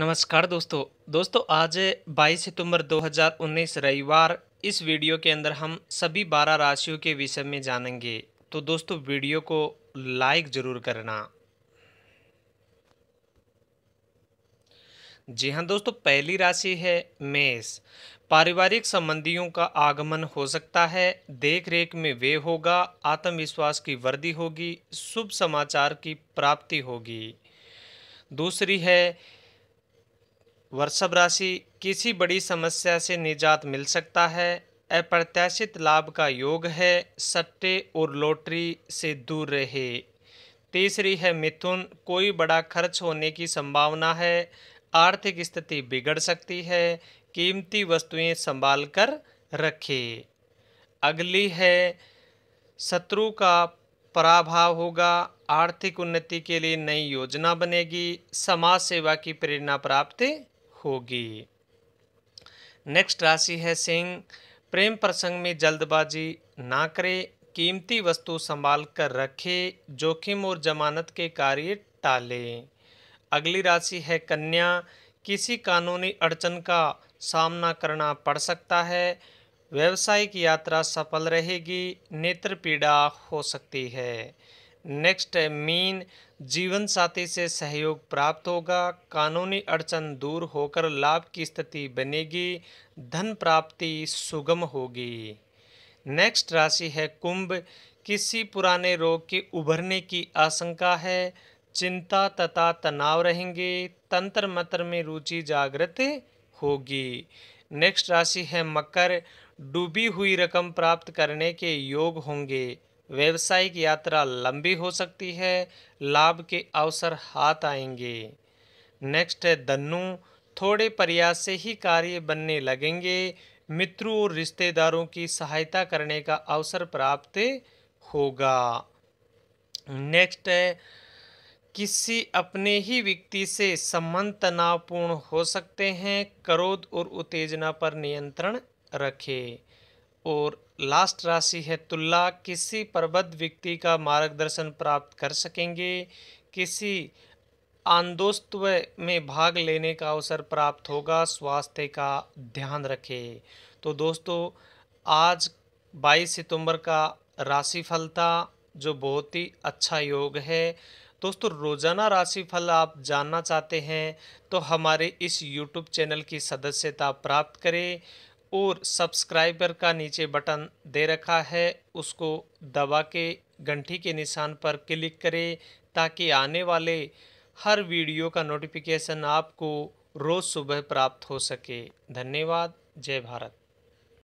नमस्कार दोस्तों दोस्तों आज 22 सितंबर 2019 रविवार इस वीडियो के अंदर हम सभी 12 राशियों के विषय में जानेंगे तो दोस्तों वीडियो को लाइक ज़रूर करना जी हाँ दोस्तों पहली राशि है मेष पारिवारिक संबंधियों का आगमन हो सकता है देख रेख में वे होगा आत्मविश्वास की वृद्धि होगी शुभ समाचार की प्राप्ति होगी दूसरी है वर्षभ राशि किसी बड़ी समस्या से निजात मिल सकता है अप्रत्याशित लाभ का योग है सट्टे और लॉटरी से दूर रहे तीसरी है मिथुन कोई बड़ा खर्च होने की संभावना है आर्थिक स्थिति बिगड़ सकती है कीमती वस्तुएं संभाल कर रखें अगली है शत्रु का पराभाव होगा आर्थिक उन्नति के लिए नई योजना बनेगी समाज सेवा की प्रेरणा प्राप्त होगी नेक्स्ट राशि है सिंह प्रेम प्रसंग में जल्दबाजी ना करें कीमती वस्तु संभाल कर रखें जोखिम और जमानत के कार्य टालें अगली राशि है कन्या किसी कानूनी अड़चन का सामना करना पड़ सकता है व्यावसायिक यात्रा सफल रहेगी नेत्र पीड़ा हो सकती है नेक्स्ट है मीन जीवन साथी से सहयोग प्राप्त होगा कानूनी अड़चन दूर होकर लाभ की स्थिति बनेगी धन प्राप्ति सुगम होगी नेक्स्ट राशि है कुंभ किसी पुराने रोग के उभरने की आशंका है चिंता तथा तनाव रहेंगे तंत्र मंत्र में रुचि जागृत होगी नेक्स्ट राशि है मकर डूबी हुई रकम प्राप्त करने के योग होंगे व्यवसायिक यात्रा लंबी हो सकती है लाभ के अवसर हाथ आएंगे नेक्स्ट है दन्नु थोड़े प्रयास से ही कार्य बनने लगेंगे मित्रों और रिश्तेदारों की सहायता करने का अवसर प्राप्त होगा नेक्स्ट है किसी अपने ही व्यक्ति से संबंध तनावपूर्ण हो सकते हैं क्रोध और उत्तेजना पर नियंत्रण रखें और लास्ट राशि है तुला किसी प्रबद्ध व्यक्ति का मार्गदर्शन प्राप्त कर सकेंगे किसी आंदोस्तव में भाग लेने का अवसर प्राप्त होगा स्वास्थ्य का ध्यान रखें तो दोस्तों आज 22 सितंबर का राशिफल था जो बहुत ही अच्छा योग है दोस्तों रोज़ाना राशिफल आप जानना चाहते हैं तो हमारे इस यूट्यूब चैनल की सदस्यता प्राप्त करें और सब्सक्राइबर का नीचे बटन दे रखा है उसको दबा के घंटी के निशान पर क्लिक करें ताकि आने वाले हर वीडियो का नोटिफिकेशन आपको रोज़ सुबह प्राप्त हो सके धन्यवाद जय भारत